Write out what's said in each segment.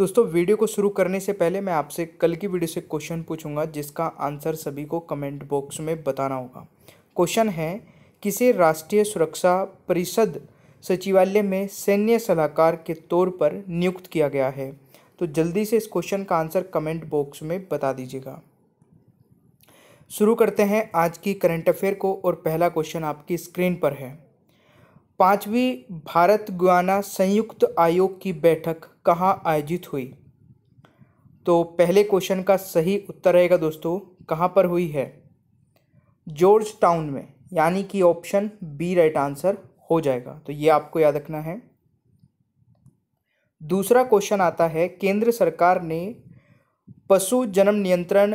दोस्तों वीडियो को शुरू करने से पहले मैं आपसे कल की वीडियो से क्वेश्चन पूछूंगा जिसका आंसर सभी को कमेंट बॉक्स में बताना होगा क्वेश्चन है किसे राष्ट्रीय सुरक्षा परिषद सचिवालय में सैन्य सलाहकार के तौर पर नियुक्त किया गया है तो जल्दी से इस क्वेश्चन का आंसर कमेंट बॉक्स में बता दीजिएगा शुरू करते हैं आज की करंट अफेयर को और पहला क्वेश्चन आपकी स्क्रीन पर है पाँचवीं भारत गुआना संयुक्त आयोग की बैठक कहाँ आयोजित हुई तो पहले क्वेश्चन का सही उत्तर रहेगा दोस्तों कहाँ पर हुई है जॉर्ज टाउन में यानी कि ऑप्शन बी राइट आंसर हो जाएगा तो ये आपको याद रखना है दूसरा क्वेश्चन आता है केंद्र सरकार ने पशु जन्म नियंत्रण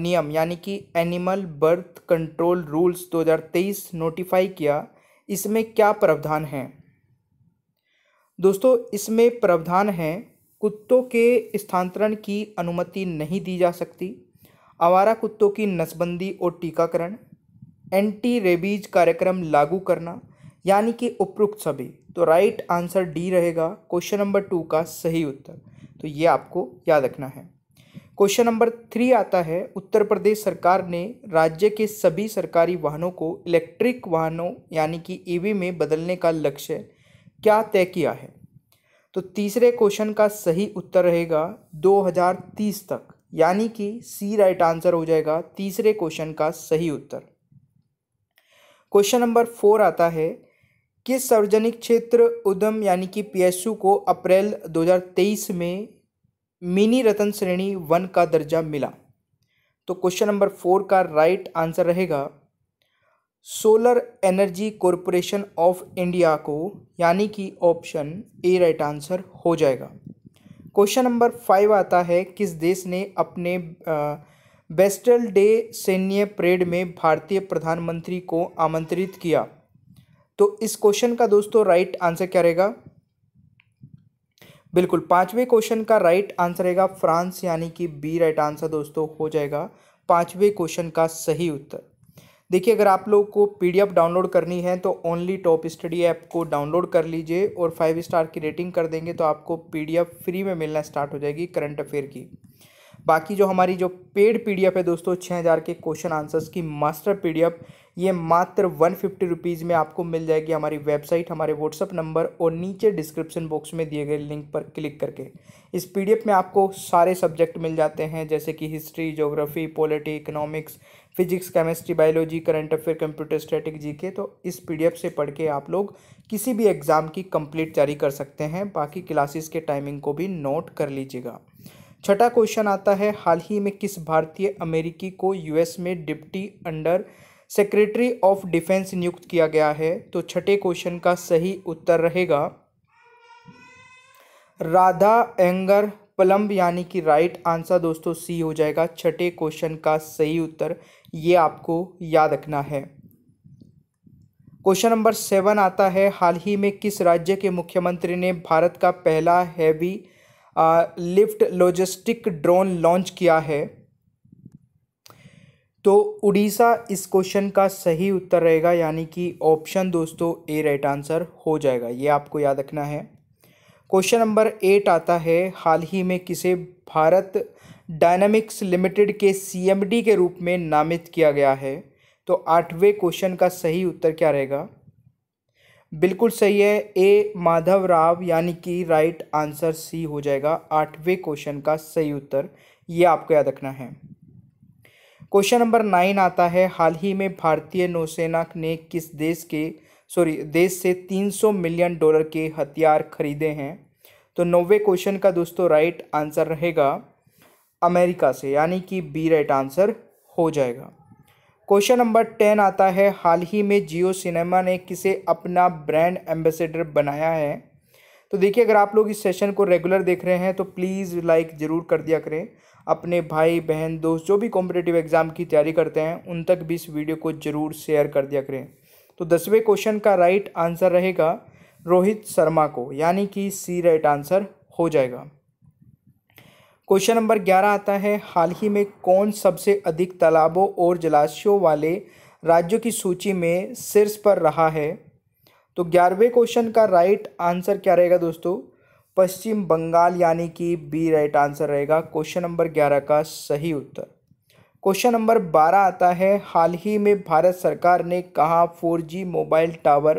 नियम यानी कि animal birth control rules 2023 notify किया इसमें क्या प्रावधान हैं दोस्तों इसमें प्रावधान है कुत्तों के स्थानांतरण की अनुमति नहीं दी जा सकती आवारा कुत्तों की नसबंदी और टीकाकरण एंटी रेबीज कार्यक्रम लागू करना यानी कि उपरोक्त सभी तो राइट आंसर डी रहेगा क्वेश्चन नंबर टू का सही उत्तर तो ये आपको याद रखना है क्वेश्चन नंबर थ्री आता है उत्तर प्रदेश सरकार ने राज्य के सभी सरकारी वाहनों को इलेक्ट्रिक वाहनों यानी कि ईवी e में बदलने का लक्ष्य क्या तय किया है तो तीसरे क्वेश्चन का सही उत्तर रहेगा 2030 तक यानी कि सी राइट आंसर हो जाएगा तीसरे क्वेश्चन का सही उत्तर क्वेश्चन नंबर फोर आता है किस सार्वजनिक क्षेत्र उद्यम यानी कि पीएसयू को अप्रैल 2023 में मिनी रतन श्रेणी वन का दर्जा मिला तो क्वेश्चन नंबर फोर का राइट आंसर रहेगा solar energy corporation of India को यानी कि ऑप्शन ए राइट आंसर हो जाएगा क्वेश्चन नंबर फाइव आता है किस देश ने अपने बेस्टल डे सैन्य परेड में भारतीय प्रधानमंत्री को आमंत्रित किया तो इस क्वेश्चन का दोस्तों राइट आंसर क्या रहेगा बिल्कुल पांचवें क्वेश्चन का राइट आंसर रहेगा फ्रांस यानी कि बी राइट आंसर दोस्तों हो जाएगा पांचवें क्वेश्चन का सही उत्तर देखिए अगर आप लोग को पीडीएफ डाउनलोड करनी है तो ओनली टॉप स्टडी ऐप को डाउनलोड कर लीजिए और फाइव स्टार की रेटिंग कर देंगे तो आपको पीडीएफ फ्री में मिलना स्टार्ट हो जाएगी करंट अफेयर की बाकी जो हमारी जो पेड पीडीएफ है दोस्तों छः हज़ार के क्वेश्चन आंसर्स की मास्टर पीडीएफ ये मात्र वन फिफ्टी रुपीज़ में आपको मिल जाएगी हमारी वेबसाइट हमारे व्हाट्सअप नंबर और नीचे डिस्क्रिप्शन बॉक्स में दिए गए लिंक पर क्लिक करके इस पीडीएफ में आपको सारे सब्जेक्ट मिल जाते हैं जैसे कि history geography polity economics physics chemistry biology current affair computer static GK तो इस पीडीएफ से पढ़ के आप लोग किसी भी एग्ज़ाम की कंप्लीट तैयारी कर सकते हैं बाकी क्लासेस के टाइमिंग को भी नोट कर लीजिएगा छठा क्वेश्चन आता है हाल ही में किस भारतीय अमेरिकी को यूएस में deputy under secretary of defence नियुक्त किया गया है तो छठे क्वेश्चन का सही उत्तर रहेगा राधा एंगर पलम्ब यानी कि राइट आंसर दोस्तों सी हो जाएगा छठे क्वेश्चन का सही उत्तर ये आपको याद रखना है क्वेश्चन नंबर सेवन आता है हाल ही में किस राज्य के मुख्यमंत्री ने भारत का पहला heavy lift logistic drone launch किया है तो उड़ीसा इस क्वेश्चन का सही उत्तर रहेगा यानी कि ऑप्शन दोस्तों ए राइट आंसर हो जाएगा ये आपको याद रखना है क्वेश्चन नंबर एट आता है हाल ही में किसे भारत डायनामिक्स लिमिटेड के सीएमडी के रूप में नामित किया गया है तो आठवें क्वेश्चन का सही उत्तर क्या रहेगा बिल्कुल सही है ए माधव राव यानी कि राइट आंसर सी हो जाएगा आठवें क्वेश्चन का सही उत्तर ये आपको याद रखना है क्वेश्चन नंबर नाइन आता है हाल ही में भारतीय नौसेना ने किस देश के सॉरी देश से 300 मिलियन डॉलर के हथियार खरीदे हैं तो नौवे क्वेश्चन का दोस्तों राइट आंसर रहेगा अमेरिका से यानी कि बी राइट आंसर हो जाएगा क्वेश्चन नंबर टेन आता है हाल ही में जियो सिनेमा ने किसे अपना ब्रांड एम्बेसडर बनाया है तो देखिए अगर आप लोग इस सेशन को रेगुलर देख रहे हैं तो प्लीज़ लाइक ज़रूर कर दिया करें अपने भाई बहन दोस्त जो भी कॉम्पिटेटिव एग्ज़ाम की तैयारी करते हैं उन तक भी इस वीडियो को ज़रूर शेयर कर दिया करें तो दसवें क्वेश्चन का राइट आंसर रहेगा रोहित शर्मा को यानी कि सी राइट आंसर हो जाएगा क्वेश्चन नंबर ग्यारह आता है हाल ही में कौन सबसे अधिक तालाबों और जलाशयों वाले राज्यों की सूची में शीर्ष पर रहा है तो ग्यारहवें क्वेश्चन का राइट आंसर क्या रहेगा दोस्तों पश्चिम बंगाल यानी कि बी राइट आंसर रहेगा क्वेश्चन नंबर ग्यारह का सही उत्तर क्वेश्चन नंबर बारह आता है हाल ही में भारत सरकार ने कहा फोर जी मोबाइल टावर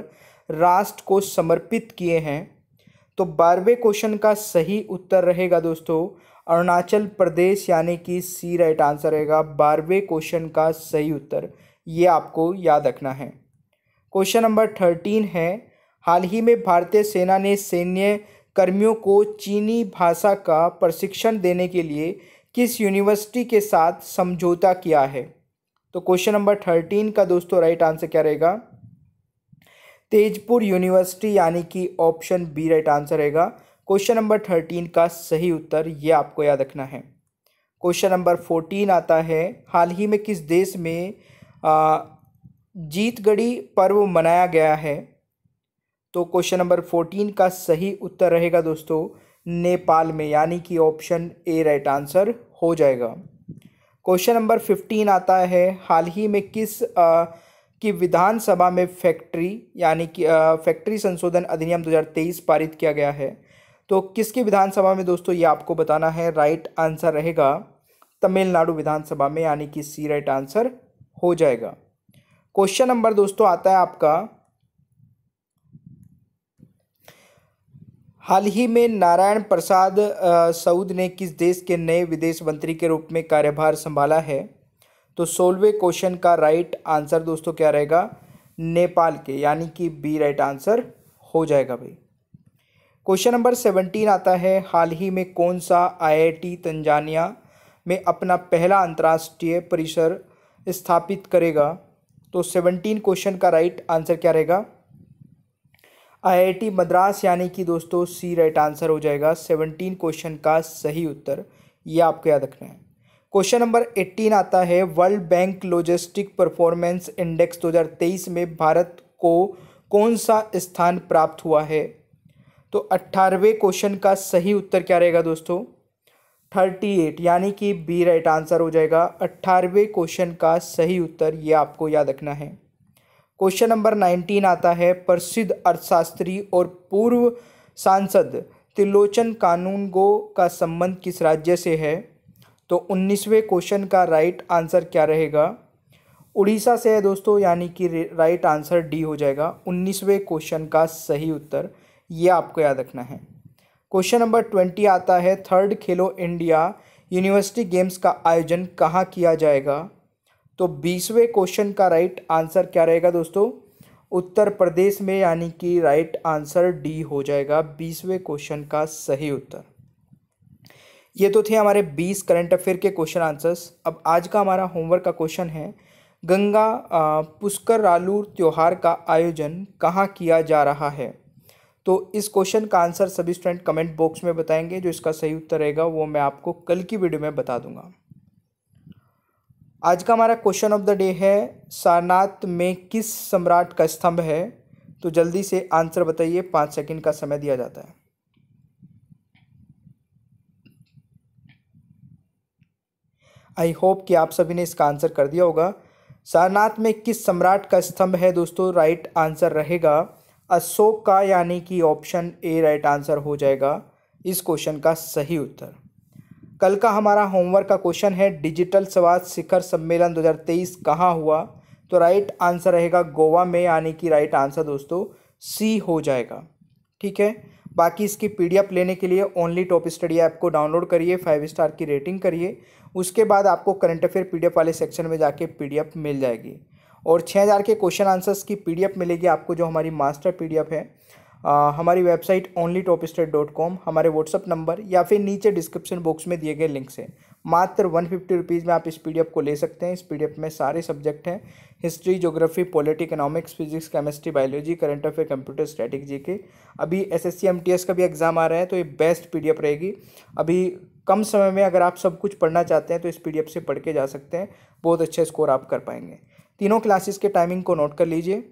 राष्ट्र को समर्पित किए हैं तो बारहवें क्वेश्चन का सही उत्तर रहेगा दोस्तों अरुणाचल प्रदेश यानी कि सी राइट आंसर रहेगा बारहवें क्वेश्चन का सही उत्तर ये आपको याद रखना है क्वेश्चन नंबर थर्टीन है हाल ही में भारतीय सेना ने सैन्य कर्मियों को चीनी भाषा का प्रशिक्षण देने के लिए किस यूनिवर्सिटी के साथ समझौता किया है तो क्वेश्चन नंबर थर्टीन का दोस्तों राइट आंसर क्या रहेगा तेजपुर यूनिवर्सिटी यानी कि ऑप्शन बी राइट आंसर रहेगा क्वेश्चन नंबर थर्टीन का सही उत्तर ये आपको याद रखना है क्वेश्चन नंबर फोर्टीन आता है हाल ही में किस देश में जीतगढ़ी पर्व मनाया गया है तो क्वेश्चन नंबर फोर्टीन का सही उत्तर रहेगा दोस्तों नेपाल में यानी कि ऑप्शन ए राइट आंसर हो जाएगा क्वेश्चन नंबर फिफ्टीन आता है हाल ही में किस आ, कि विधानसभा में फैक्ट्री यानी कि फैक्ट्री संशोधन अधिनियम 2023 पारित किया गया है तो किसकी विधानसभा में दोस्तों ये आपको बताना है राइट आंसर रहेगा तमिलनाडु विधानसभा में यानी कि सी राइट आंसर हो जाएगा क्वेश्चन नंबर दोस्तों आता है आपका हाल ही में नारायण प्रसाद सऊद ने किस देश के नए विदेश मंत्री के रूप में कार्यभार संभाला है तो सोलहवें क्वेश्चन का राइट आंसर दोस्तों क्या रहेगा नेपाल के यानी कि बी राइट आंसर हो जाएगा भाई क्वेश्चन नंबर सेवनटीन आता है हाल ही में कौन सा आईआईटी तंजानिया में अपना पहला अंतर्राष्ट्रीय परिसर स्थापित करेगा तो सेवनटीन क्वेश्चन का राइट आंसर क्या रहेगा आईआईटी मद्रास यानी कि दोस्तों सी राइट आंसर हो जाएगा सेवनटीन क्वेश्चन का सही उत्तर ये आपको याद रखना है क्वेश्चन नंबर एट्टीन आता है World Bank logistic performance index 2023 में भारत को कौन सा स्थान प्राप्त हुआ है तो अट्ठारहवें क्वेश्चन का सही उत्तर क्या रहेगा दोस्तों थर्टी एट यानी कि बी राइट आंसर हो जाएगा अट्ठारहवें क्वेश्चन का सही उत्तर ये आपको याद रखना है क्वेश्चन नंबर नाइनटीन आता है प्रसिद्ध अर्थशास्त्री और पूर्व सांसद त्रिलोचन कानूनगो का संबंध किस राज्य से है तो उन्नीसवें क्वेश्चन का राइट आंसर क्या रहेगा उड़ीसा से है दोस्तों यानी कि राइट आंसर डी हो जाएगा उन्नीसवें क्वेश्चन का सही उत्तर ये आपको याद रखना है क्वेश्चन नंबर ट्वेंटी आता है थर्ड खेलो इंडिया यूनिवर्सिटी गेम्स का आयोजन कहाँ किया जाएगा तो बीसवें क्वेश्चन का राइट आंसर क्या रहेगा दोस्तों उत्तर प्रदेश में यानी कि राइट आंसर डी हो जाएगा बीसवें क्वेश्चन का सही उत्तर ये तो थे हमारे बीस करंट अफेयर के क्वेश्चन आंसर्स अब आज का हमारा होमवर्क का क्वेश्चन है गंगा पुष्कर रालू त्यौहार का आयोजन कहाँ किया जा रहा है तो इस क्वेश्चन का आंसर सभी स्टूडेंट कमेंट बॉक्स में बताएंगे जो इसका सही उत्तर रहेगा वो मैं आपको कल की वीडियो में बता दूंगा आज का हमारा क्वेश्चन ऑफ द डे है सारनाथ में किस सम्राट का स्तंभ है तो जल्दी से आंसर बताइए पाँच सेकंड का समय दिया जाता है आई होप कि आप सभी ने इसका आंसर कर दिया होगा सारनाथ में किस सम्राट का स्तंभ है दोस्तों राइट आंसर रहेगा अशोक का यानी कि ऑप्शन ए राइट आंसर हो जाएगा इस क्वेश्चन का सही उत्तर कल का हमारा होमवर्क का क्वेश्चन है डिजिटल स्वास्थ्य शिखर सम्मेलन 2023 कहाँ हुआ तो राइट आंसर रहेगा गोवा में यानी कि राइट आंसर दोस्तों सी हो जाएगा ठीक है बाकी इसकी पीडीएफ लेने के लिए ओनली टॉप स्टडी ऐप को डाउनलोड करिए फाइव स्टार की रेटिंग करिए उसके बाद आपको करंट अफेयर पी वाले सेक्शन में जाके पी मिल जाएगी और छः हज़ार के क्वेश्चन आंसर्स की पीडीएफ मिलेगी आपको जो हमारी मास्टर पीडीएफ है आ, हमारी website only top state dot com हमारे व्हाट्सअप नंबर या फिर नीचे डिस्क्रिप्शन बॉक्स में दिए गए लिंक से मात्र वन फिफ्टी रुपीज़ में आप इस पी को ले सकते हैं इस पी में सारे सब्जेक्ट हैं history geography polity economics physics chemistry biology current affair computer strategy के अभी एस एस का भी एग्ज़ाम आ रहा है तो ये बेस्ट पी रहेगी अभी कम समय में अगर आप सब कुछ पढ़ना चाहते हैं तो इस पी से पढ़ के जा सकते हैं बहुत अच्छा स्कोर आप कर पाएंगे तीनों क्लासेस के टाइमिंग को नोट कर लीजिए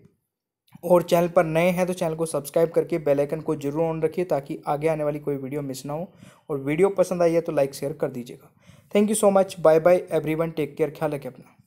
और चैनल पर नए हैं तो चैनल को सब्सक्राइब करके बेल आइकन को जरूर ऑन रखिए ताकि आगे आने वाली कोई वीडियो मिस ना हो और वीडियो पसंद आई है तो लाइक शेयर कर दीजिएगा thank you so much bye bye everyone take care ख्याल रखें अपना